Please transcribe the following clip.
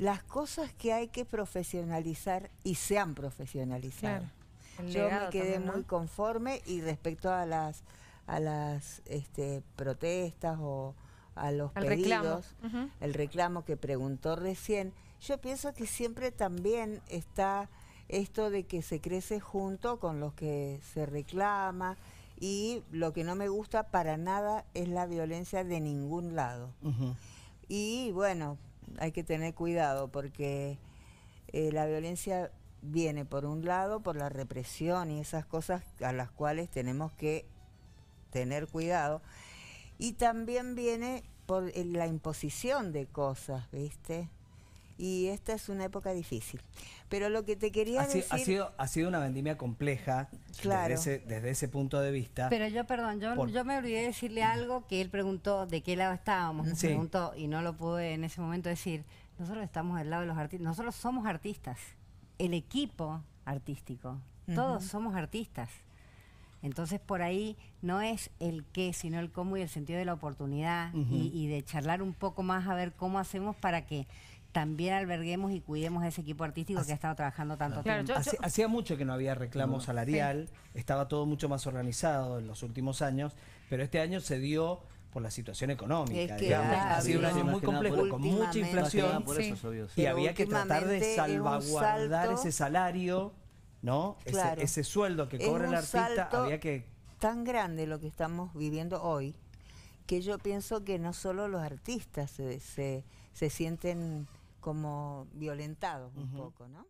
las cosas que hay que profesionalizar y se han profesionalizado. Yo me quedé muy conforme y respecto a las a las este, protestas o a los pedidos, el reclamo que preguntó recién, yo pienso que siempre también está esto de que se crece junto con los que se reclama y lo que no me gusta para nada es la violencia de ningún lado. Y bueno, hay que tener cuidado porque eh, la violencia viene por un lado por la represión y esas cosas a las cuales tenemos que tener cuidado y también viene por eh, la imposición de cosas, ¿viste? y esta es una época difícil. Pero lo que te quería decir... Ha sido, ha sido una vendimia compleja claro. desde, ese, punto de vista. Pero yo, perdón, yo, yo me olvidé de decirle algo que él preguntó de qué lado estábamos, sí. preguntó y no lo pude en ese momento decir. Nosotros estamos del lado de los artistas, nosotros somos artistas, el equipo artístico, todos somos artistas. Entonces por ahí no es el qué, sino el cómo y el sentido de la oportunidad y, de charlar un poco más a ver cómo hacemos para que también alberguemos y cuidemos a ese equipo artístico que ha estado trabajando tanto tiempo. hacía, mucho que no había reclamo salarial, estaba todo mucho más organizado en los últimos años, pero este año se dio por la situación económica. ha sido un año muy complejo, con mucha inflación, y había que tratar de salvaguardar ese salario, ¿no? ese, sueldo que cobra el artista, había que... Tan grande lo que estamos viviendo hoy, que yo pienso que no solo los artistas se, se sienten como violentados un poco, ¿no?